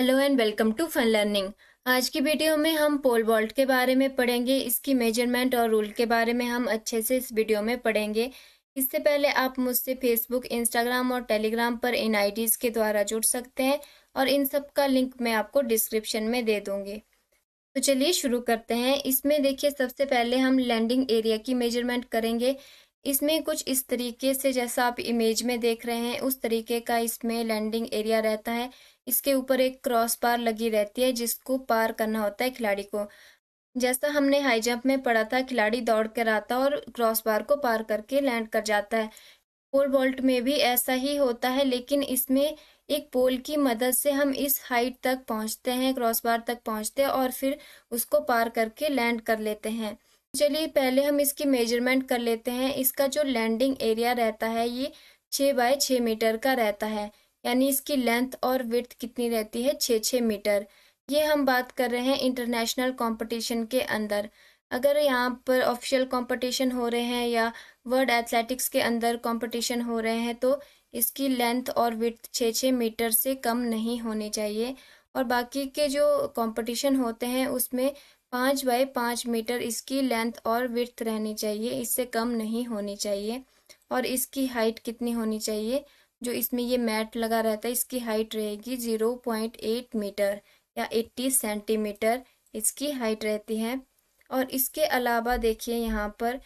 Hello and welcome to fun learning आज की video में हम पोल वॉल्ट के बारे में पढ़ेंगे इसकी मेजरमेंट और रूल के बारे में हम अच्छे से इस वीडियो में पढ़ेंगे इससे पहले आप मुझसे फेसबुक इंस्टाग्राम और टेलीग्राम पर इन आईडीज़ के द्वारा जुड़ सकते हैं और इन सब का लिंक मैं आपको डिस्क्रिप्शन में दे दूंगी तो चलिए शुरू करते हैं इसमें देखिए सबसे पहले हम लैंडिंग एरिया की मेजरमेंट करेंगे इसमें कुछ इस तरीके से जैसा आप इमेज में देख रहे हैं उस तरीके का इसमें लैंडिंग एरिया रहता है इसके ऊपर एक क्रॉस बार लगी रहती है जिसको पार करना होता है खिलाड़ी को जैसा हमने हाई जंप में पढ़ा था खिलाड़ी दौड़ कर आता और क्रॉस बार को पार करके लैंड कर जाता है पोल वॉल्ट में भी ऐसा ही होता है लेकिन इसमें एक पोल की मदद से हम इस हाइट तक पहुंचते हैं क्रॉस बार तक पहुंचते हैं और फिर उसको पार करके लैंड कर लेते हैं चलिए पहले हम इसकी मेजरमेंट कर लेते हैं इसका जो लैंडिंग एरिया रहता है ये छः बाय छः मीटर का रहता है यानी इसकी लेंथ और विथ कितनी रहती है छः छः मीटर ये हम बात कर रहे हैं इंटरनेशनल कंपटीशन के अंदर अगर यहाँ पर ऑफिशियल कंपटीशन हो रहे हैं या वर्ल्ड एथलेटिक्स के अंदर कंपटीशन हो रहे हैं तो इसकी लेंथ और विथ छः छः मीटर से कम नहीं होनी चाहिए और बाकी के जो कंपटीशन होते हैं उसमें पाँच बाई पाँच मीटर इसकी लेंथ और विर्थ रहनी चाहिए इससे कम नहीं होनी चाहिए और इसकी हाइट कितनी होनी चाहिए जो इसमें ये मैट लगा रहता है इसकी हाइट रहेगी जीरो पॉइंट एट मीटर या एट्टी सेंटीमीटर इसकी हाइट रहती है और इसके अलावा देखिए यहाँ पर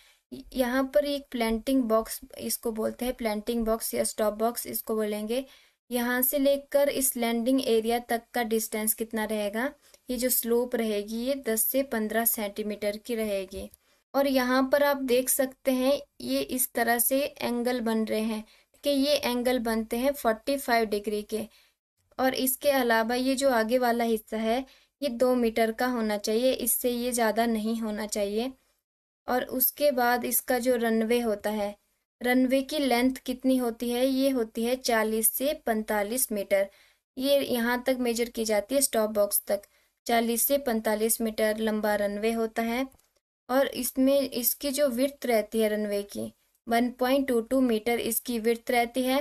यहाँ पर एक प्लांटिंग बॉक्स इसको बोलते हैं प्लांटिंग बॉक्स या स्टॉप बॉक्स इसको बोलेंगे यहाँ से लेकर इस लैंडिंग एरिया तक का डिस्टेंस कितना रहेगा ये जो स्लोप रहेगी ये 10 से 15 सेंटीमीटर की रहेगी और यहाँ पर आप देख सकते हैं ये इस तरह से एंगल बन रहे हैं कि ये एंगल बनते हैं 45 डिग्री के और इसके अलावा ये जो आगे वाला हिस्सा है ये दो मीटर का होना चाहिए इससे ये ज़्यादा नहीं होना चाहिए और उसके बाद इसका जो रनवे होता है रनवे की लेंथ कितनी होती है ये होती है चालीस से पैंतालीस मीटर ये यहाँ तक मेजर की जाती है स्टॉप बॉक्स तक चालीस से पैंतालीस मीटर लंबा रनवे होता है और इसमें इसकी जो वृत्त रहती है रनवे की one point two two meter इसकी विर्थ रहती है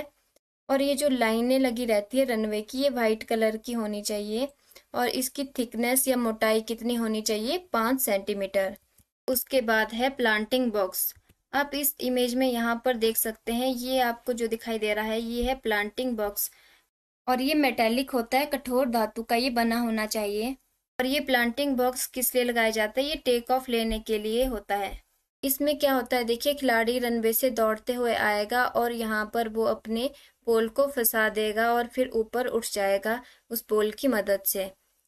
और ये जो लाइनें लगी रहती है रनवे की ये वाइट कलर की होनी चाहिए और इसकी थिकनेस या मोटाई कितनी होनी चाहिए पाँच सेंटीमीटर उसके बाद है प्लांटिंग बॉक्स आप इस इमेज में यहाँ पर देख सकते हैं ये आपको जो दिखाई दे रहा है ये है प्लांटिंग बॉक्स और ये मेटेलिक होता है कठोर धातु का ये बना होना चाहिए और ये प्लांटिंग बॉक्स किस लिए लगाया जाता है ये टेक ऑफ लेने के लिए होता है इसमें क्या होता है देखिए खिलाड़ी रनवे से दौड़ते हुए आएगा और यहाँ पर वो अपने पोल को फंसा देगा और फिर ऊपर उठ जाएगा उस पोल की मदद से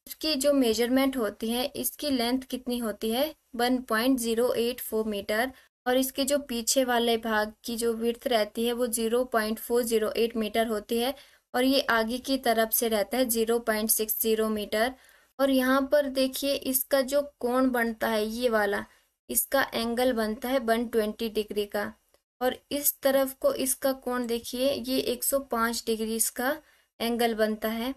उसकी जो मेजरमेंट होती है इसकी लेंथ कितनी होती है 1.084 मीटर और इसके जो पीछे वाले भाग की जो विर्थ रहती है वो 0.408 मीटर होती है और ये आगे की तरफ से रहता है 0.60 मीटर और यहाँ पर देखिए इसका जो कोण बनता है ये वाला इसका एंगल बनता है 120 डिग्री का और इस तरफ को इसका कोण देखिए ये 105 डिग्री इसका एंगल बनता है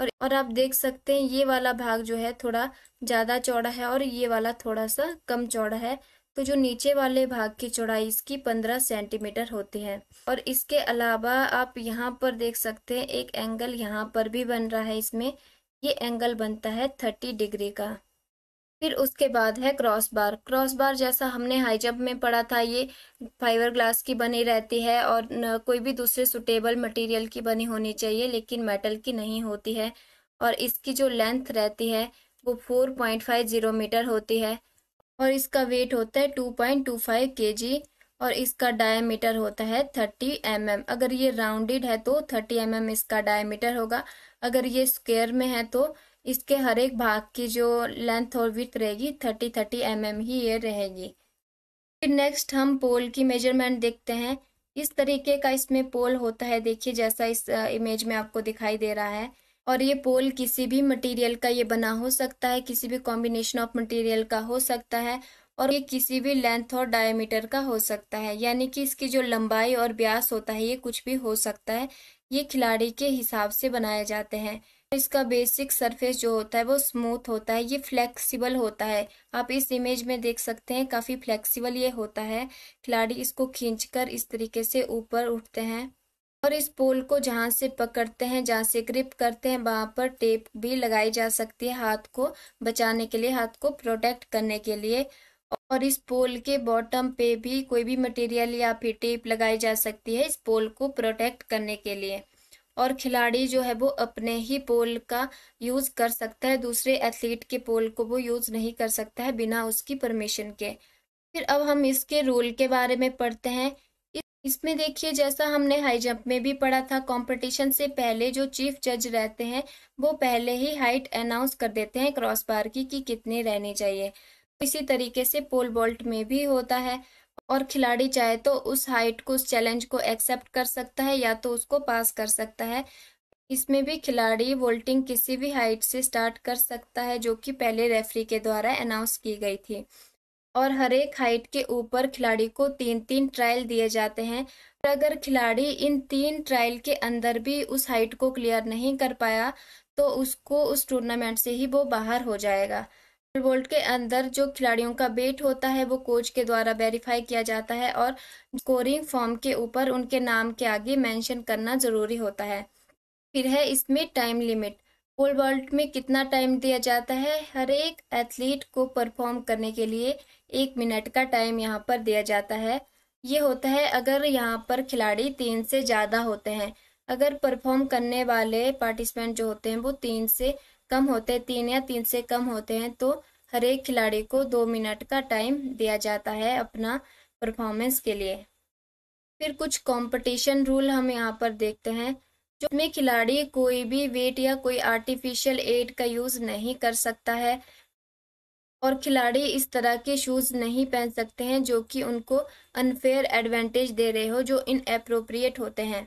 और और आप देख सकते हैं ये वाला भाग जो है थोड़ा ज़्यादा चौड़ा है और ये वाला थोड़ा सा कम चौड़ा है तो जो नीचे वाले भाग की चौड़ाई इसकी पंद्रह सेंटीमीटर होती है और इसके अलावा आप यहाँ पर देख सकते हैं एक एंगल यहाँ पर भी बन रहा है इसमें ये एंगल बनता है थर्टी डिग्री का फिर उसके बाद है क्रॉस बार क्रॉस बार जैसा हमने हाई जंप में पढ़ा था ये फाइबर ग्लास की बनी रहती है और कोई भी दूसरे सुटेबल मटेरियल की बनी होनी चाहिए लेकिन मेटल की नहीं होती है और इसकी जो लेंथ रहती है वो four point five zero meter होती है और इसका वेट होता है टू पॉइंट टू फाइव के जी और इसका डायमीटर होता है थर्टी एम mm. अगर ये राउंडेड है तो थर्टी एम mm इसका डायमीटर होगा अगर ये स्क्वेयर में है तो इसके हर एक भाग की जो लेंथ और विथ रहेगी थर्टी थर्टी एम एम ही ये रहेगी फिर नेक्स्ट हम पोल की मेजरमेंट देखते हैं इस तरीके का इसमें पोल होता है देखिए जैसा इस इमेज में आपको दिखाई दे रहा है और ये पोल किसी भी मटेरियल का ये बना हो सकता है किसी भी कॉम्बिनेशन ऑफ मटेरियल का हो सकता है और ये किसी भी लेंथ और डायमीटर का हो सकता है यानी कि इसकी जो लंबाई और ब्यास होता है ये कुछ भी हो सकता है ये खिलाड़ी के हिसाब से बनाए जाते हैं इसका बेसिक सरफेस जो होता है वो स्मूथ होता है ये फ्लेक्सिबल होता है आप इस इमेज में देख सकते हैं काफ़ी फ्लेक्सिबल ये होता है खिलाड़ी इसको कर इस तरीके से ऊपर उठते हैं और इस पोल को जहाँ से पकड़ते हैं जहाँ से ग्रिप करते हैं वहाँ पर टेप भी लगाई जा सकती है हाथ को बचाने के लिए हाथ को प्रोटेक्ट करने के लिए और इस पोल के बॉटम पे भी कोई भी मटेरियल या फिर टेप लगाई जा सकती है इस पोल को प्रोटेक्ट करने के लिए और खिलाड़ी जो है वो अपने ही पोल का यूज कर सकता है दूसरे एथलीट के पोल को वो यूज नहीं कर सकता है बिना उसकी परमिशन के फिर अब हम इसके रूल के बारे में पढ़ते हैं इसमें देखिए जैसा हमने हाई जंप में भी पढ़ा था कंपटीशन से पहले जो चीफ जज रहते हैं वो पहले ही हाइट अनाउंस कर देते हैं क्रॉस बार की कि कितने रहने चाहिए इसी तरीके से पोल वॉल्ट में भी होता है और खिलाड़ी चाहे तो उस हाइट को उस चैलेंज को एक्सेप्ट कर सकता है या तो उसको पास कर सकता है इसमें भी खिलाड़ी वोल्टिंग किसी भी हाइट से स्टार्ट कर सकता है जो कि पहले रेफरी के द्वारा अनाउंस की गई थी और हर एक हाइट के ऊपर खिलाड़ी को तीन तीन ट्रायल दिए जाते हैं और अगर खिलाड़ी इन तीन ट्रायल के अंदर भी उस हाइट को क्लियर नहीं कर पाया तो उसको उस टूर्नामेंट से ही वो बाहर हो जाएगा बोल्ट के अंदर जो खिलाड़ियों का बेट होता है वो कोच के द्वारा वेरीफाई किया जाता है और स्कोरिंग फॉर्म के ऊपर उनके नाम के आगे मेंशन करना जरूरी होता है फिर है इसमें टाइम लिमिट पोल वॉल्ट में कितना टाइम दिया जाता है हर एक एथलीट को परफॉर्म करने के लिए एक मिनट का टाइम यहाँ पर दिया जाता है ये होता है अगर यहाँ पर खिलाड़ी तीन से ज़्यादा होते हैं अगर परफॉर्म करने वाले पार्टिसिपेंट जो होते हैं वो तीन से कम होते हैं तीन या तीन से कम होते हैं तो हर एक खिलाड़ी को दो मिनट का टाइम दिया जाता है अपना परफॉर्मेंस के लिए फिर कुछ कंपटीशन रूल हम यहाँ पर देखते हैं जो में खिलाड़ी कोई भी वेट या कोई आर्टिफिशियल एड का यूज नहीं कर सकता है और खिलाड़ी इस तरह के शूज नहीं पहन सकते हैं जो कि उनको अनफेयर एडवांटेज दे रहे हो जो इन अप्रोप्रिएट होते हैं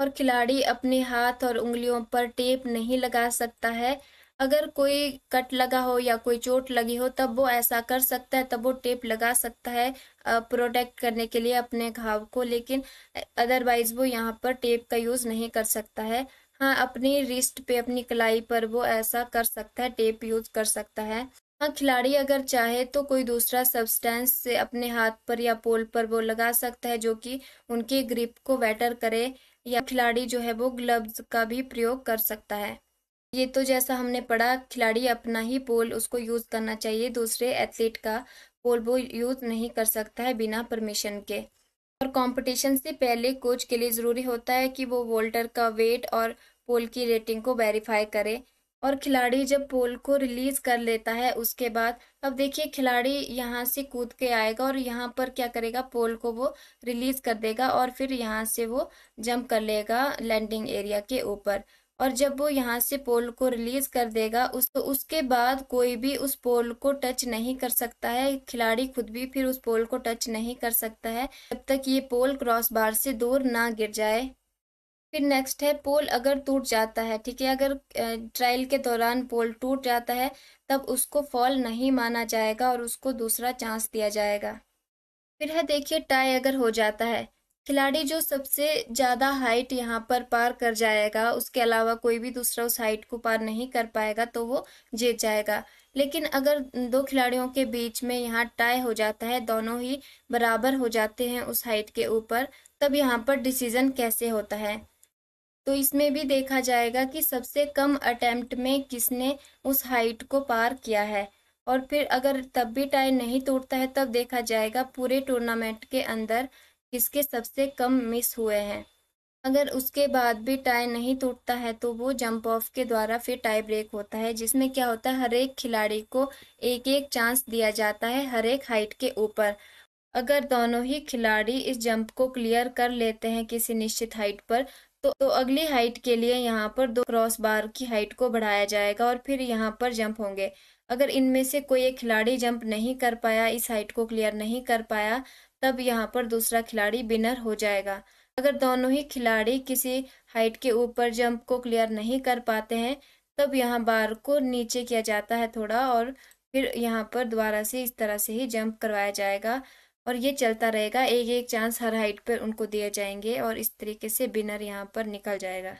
और खिलाड़ी अपने हाथ और उंगलियों पर टेप नहीं लगा सकता है अगर कोई कट लगा हो या कोई चोट लगी हो तब वो ऐसा कर सकता है तब वो टेप लगा सकता है प्रोटेक्ट करने के लिए अपने घाव को लेकिन अदरवाइज वो यहाँ पर टेप का यूज नहीं कर सकता है हाँ अपनी रिस्ट पे अपनी कलाई पर वो ऐसा कर सकता है टेप यूज कर सकता है हाँ खिलाड़ी अगर चाहे तो कोई दूसरा सब्सटेंस से अपने हाथ पर या पोल पर वो लगा सकता है जो कि उनकी ग्रिप को बेटर करे या खिलाड़ी जो है वो ग्लव्स का भी प्रयोग कर सकता है ये तो जैसा हमने पढ़ा खिलाड़ी अपना ही पोल उसको यूज करना चाहिए दूसरे एथलीट का पोल वो यूज नहीं कर सकता है बिना परमिशन के और कंपटीशन से पहले कोच के लिए ज़रूरी होता है कि वो वोल्टर का वेट और पोल की रेटिंग को वेरीफाई करे और खिलाड़ी जब पोल को रिलीज कर लेता है उसके बाद अब देखिए खिलाड़ी यहाँ से कूद के आएगा और यहाँ पर क्या करेगा पोल को वो रिलीज कर देगा और फिर यहाँ से वो जंप कर लेगा लैंडिंग एरिया के ऊपर और जब वो यहाँ से पोल को रिलीज कर देगा उस तो उसके बाद कोई भी उस पोल को टच नहीं कर सकता है खिलाड़ी खुद भी फिर उस पोल को टच नहीं कर सकता है जब तक ये पोल क्रॉस बार से दूर ना गिर जाए फिर नेक्स्ट है पोल अगर टूट जाता है ठीक है अगर ट्रायल के दौरान पोल टूट जाता है तब उसको फॉल नहीं माना जाएगा और उसको दूसरा चांस दिया जाएगा फिर है देखिए टाई अगर हो जाता है खिलाड़ी जो सबसे ज़्यादा हाइट यहाँ पर पार कर जाएगा उसके अलावा कोई भी दूसरा उस हाइट को पार नहीं कर पाएगा तो वो जीत जाएगा लेकिन अगर दो खिलाड़ियों के बीच में यहाँ टाई हो जाता है दोनों ही बराबर हो जाते हैं उस हाइट के ऊपर तब यहाँ पर डिसीजन कैसे होता है तो इसमें भी देखा जाएगा कि सबसे कम अटेम्प्ट में किसने उस हाइट को पार किया है और फिर अगर तब भी टाई नहीं टूटता है तब देखा जाएगा पूरे टूर्नामेंट के अंदर जिसके सबसे कम मिस हुए हैं अगर उसके बाद भी टाई नहीं टूटता है तो वो जंप ऑफ के द्वारा फिर टाई ब्रेक होता है जिसमें क्या होता है हर एक खिलाड़ी को एक एक चांस दिया जाता है हर एक हाइट के ऊपर अगर दोनों ही खिलाड़ी इस जंप को क्लियर कर लेते हैं किसी निश्चित हाइट पर तो, तो अगली हाइट के लिए यहाँ पर दो क्रॉस बार की हाइट को बढ़ाया जाएगा और फिर यहाँ पर जंप होंगे अगर इनमें से कोई एक खिलाड़ी जंप नहीं कर पाया इस हाइट को क्लियर नहीं कर पाया तब यहाँ पर दूसरा खिलाड़ी विनर हो जाएगा अगर दोनों ही खिलाड़ी किसी हाइट के ऊपर जंप को क्लियर नहीं कर पाते हैं तब यहाँ बार को नीचे किया जाता है थोड़ा और फिर यहाँ पर दोबारा से इस तरह से ही जंप करवाया जाएगा और ये चलता रहेगा एक एक चांस हर हाइट पर उनको दिए जाएंगे और इस तरीके से विनर यहाँ पर निकल जाएगा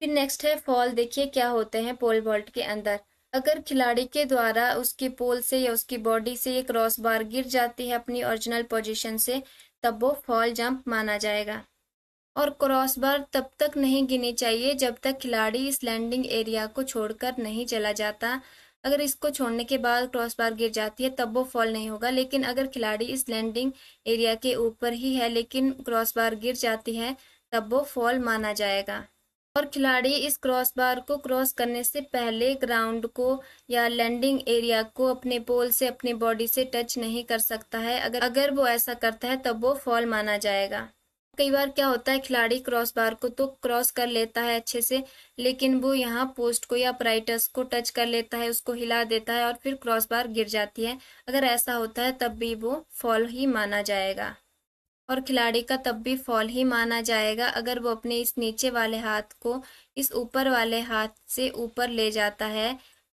फिर नेक्स्ट है फॉल देखिए क्या होते हैं पोल वॉल्ट के अंदर अगर खिलाड़ी के द्वारा उसके पोल से या उसकी बॉडी से ये क्रॉस बार गिर जाती है अपनी ओरिजिनल पोजीशन से तब वो फॉल जंप माना जाएगा और क्रॉस बार तब तक नहीं गिनी चाहिए जब तक खिलाड़ी इस लैंडिंग एरिया को छोड़कर नहीं चला जाता अगर इसको छोड़ने के बाद क्रॉस बार गिर जाती है तब वो फॉल नहीं होगा लेकिन अगर खिलाड़ी इस लैंडिंग एरिया के ऊपर ही है लेकिन क्रॉस बार गिर जाती है तब वो फॉल माना जाएगा और खिलाड़ी इस क्रॉसबार को क्रॉस करने से पहले ग्राउंड को या लैंडिंग एरिया को अपने पोल से अपने बॉडी से टच नहीं कर सकता है अगर अगर वो ऐसा करता है तब वो फॉल माना जाएगा कई बार क्या होता है खिलाड़ी क्रॉस बार को तो क्रॉस कर लेता है अच्छे से लेकिन वो यहाँ पोस्ट को या अपराइटस को टच कर लेता है उसको हिला देता है और फिर क्रॉस बार गिर जाती है अगर ऐसा होता है तब भी वो फॉल ही माना जाएगा और खिलाड़ी का तब भी फॉल ही माना जाएगा अगर वो अपने इस नीचे वाले हाथ को इस ऊपर वाले हाथ से ऊपर ले जाता है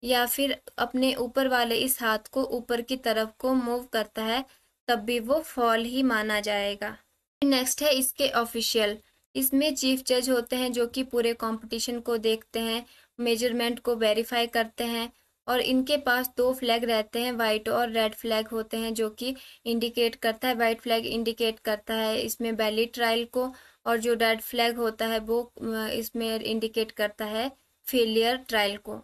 या फिर अपने ऊपर वाले इस हाथ को ऊपर की तरफ को मूव करता है तब भी वो फॉल ही माना जाएगा नेक्स्ट है इसके ऑफिशियल इसमें चीफ जज होते हैं जो कि पूरे कंपटीशन को देखते हैं मेजरमेंट को वेरीफाई करते हैं और इनके पास दो फ्लैग रहते हैं वाइट और रेड फ्लैग होते हैं जो कि इंडिकेट करता है वाइट फ्लैग इंडिकेट करता है इसमें वैलिड ट्रायल को और जो रेड फ्लैग होता है वो इसमें इंडिकेट करता है फेलियर ट्रायल को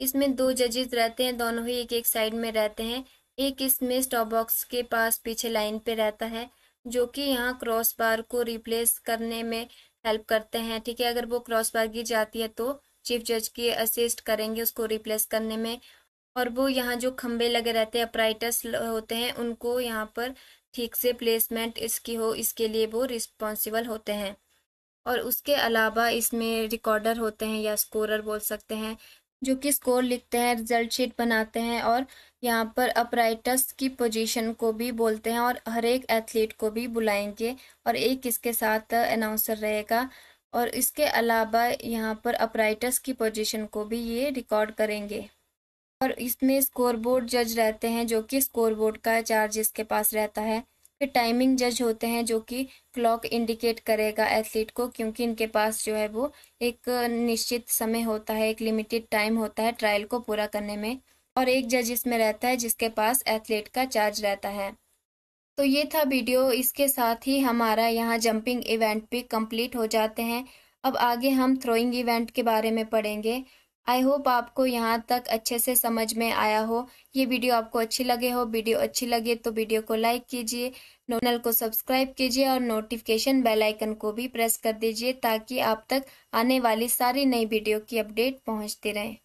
इसमें दो जजेस रहते हैं दोनों ही एक एक साइड में रहते हैं एक इसमें स्टॉप बॉक्स के पास पीछे लाइन पे रहता है जो कि यहाँ क्रॉस बार को रिप्लेस करने में हेल्प करते हैं ठीक है अगर वो क्रॉस बार गिर जाती है तो चीफ जज की असिस्ट करेंगे उसको रिप्लेस करने में और वो यहाँ जो खम्भे लगे रहते हैं अपराइटस होते हैं उनको यहाँ पर ठीक से प्लेसमेंट इसकी हो इसके लिए वो रिस्पॉन्सिबल होते हैं और उसके अलावा इसमें रिकॉर्डर होते हैं या स्कोरर बोल सकते हैं जो कि स्कोर लिखते हैं रिजल्ट शीट बनाते हैं और यहाँ पर अपराइटस की पोजीशन को भी बोलते हैं और हर एक एथलीट को भी बुलाएंगे और एक इसके साथ अनाउंसर रहेगा और इसके अलावा यहाँ पर अपराइटर्स की पोजीशन को भी ये रिकॉर्ड करेंगे और इसमें स्कोरबोर्ड जज रहते हैं जो कि स्कोरबोर्ड का चार्ज इसके पास रहता है फिर टाइमिंग जज होते हैं जो कि क्लॉक इंडिकेट करेगा एथलीट को क्योंकि इनके पास जो है वो एक निश्चित समय होता है एक लिमिटेड टाइम होता है ट्रायल को पूरा करने में और एक जज इसमें रहता है जिसके पास एथलीट का चार्ज रहता है तो ये था वीडियो इसके साथ ही हमारा यहाँ जंपिंग इवेंट भी कंप्लीट हो जाते हैं अब आगे हम थ्रोइंग इवेंट के बारे में पढ़ेंगे आई होप आपको यहाँ तक अच्छे से समझ में आया हो ये वीडियो आपको अच्छी लगे हो वीडियो अच्छी लगे तो वीडियो को लाइक कीजिए चैनल को सब्सक्राइब कीजिए और नोटिफिकेशन बेल आइकन को भी प्रेस कर दीजिए ताकि आप तक आने वाली सारी नई वीडियो की अपडेट पहुँचती रहें